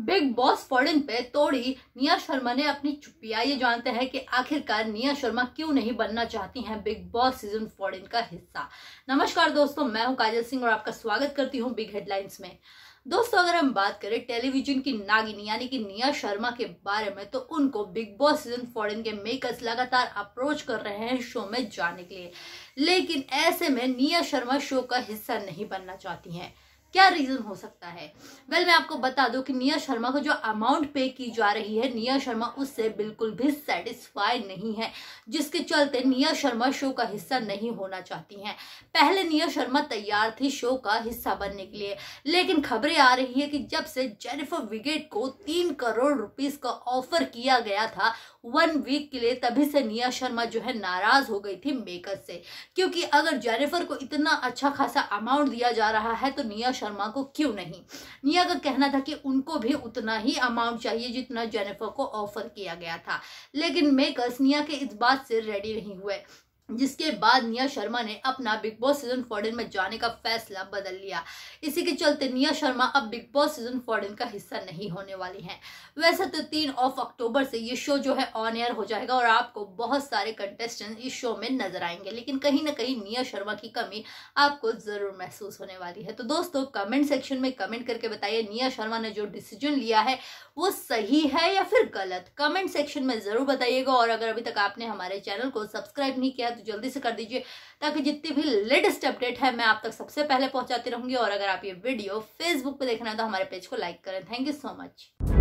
big boss फॉरन पे तोड़ी निया शर्मा ने अपनी चुपिया ये जानते हैं कि आखिरकार निया शर्मा क्यों नहीं बनना चाहती हैं बिग बॉस सीजन फॉरन का हिस्सा नमस्कार दोस्तों मैं हूं काजल सिंह और आपका स्वागत करती हूं बिग हेडलाइंस में दोस्तों अगर हम बात करें टेलीविजन की नागिन यानी कि निया शर्मा के बारे में तो उनको बिग बॉस सीजन फॉरन के मेकर्स लगातार अप्रोच कर रहे हैं शो में जाने के लिए लेकिन ऐसे में निया शर्मा शो का हिस्सा नहीं बनना चाहती हैं क्या रीजन हो सकता है वेल well, मैं आपको बता दूं कि निया शर्मा को जो अमाउंट पे की जा रही है निया शर्मा उससे बिल्कुल भी सेटिस्फाई नहीं है जिसके चलते निया शर्मा शो का हिस्सा नहीं होना चाहती हैं पहले निया शर्मा तैयार थी शो का हिस्सा बनने के लिए लेकिन खबरें आ रही है कि जब से जेनिफर विगेट को तीन करोड़ रुपीज का ऑफर किया गया था वन वीक के लिए तभी से निया शर्मा जो है नाराज हो गई थी मेकर से क्योंकि अगर जेनिफर को इतना अच्छा खासा अमाउंट दिया जा रहा है तो निया शर्मा को क्यों नहीं निया का कहना था कि उनको भी उतना ही अमाउंट चाहिए जितना जेनिफर को ऑफर किया गया था लेकिन मेकर्स निया के इस बात से रेडी नहीं हुए जिसके बाद निया शर्मा ने अपना बिग बॉस सीजन फोर्टीन में जाने का फैसला बदल लिया इसी के चलते निया शर्मा अब बिग बॉस सीजन फोर्टीन का हिस्सा नहीं होने वाली हैं वैसे तो तीन ऑफ अक्टूबर से ये शो जो है ऑन एयर हो जाएगा और आपको बहुत सारे कंटेस्टेंट इस शो में नजर आएंगे लेकिन कहीं ना कहीं निया शर्मा की कमी आपको जरूर महसूस होने वाली है तो दोस्तों कमेंट सेक्शन में कमेंट करके बताइए निया शर्मा ने जो डिसीजन लिया है वो सही है या फिर गलत कमेंट सेक्शन में जरूर बताइएगा और अगर अभी तक आपने हमारे चैनल को सब्सक्राइब नहीं किया तो तो जल्दी से कर दीजिए ताकि जितनी भी लेटेस्ट अपडेट है मैं आप तक सबसे पहले पहुंचाती रहूंगी और अगर आप ये वीडियो फेसबुक पर देख रहे हैं तो हमारे पेज को लाइक करें थैंक यू सो मच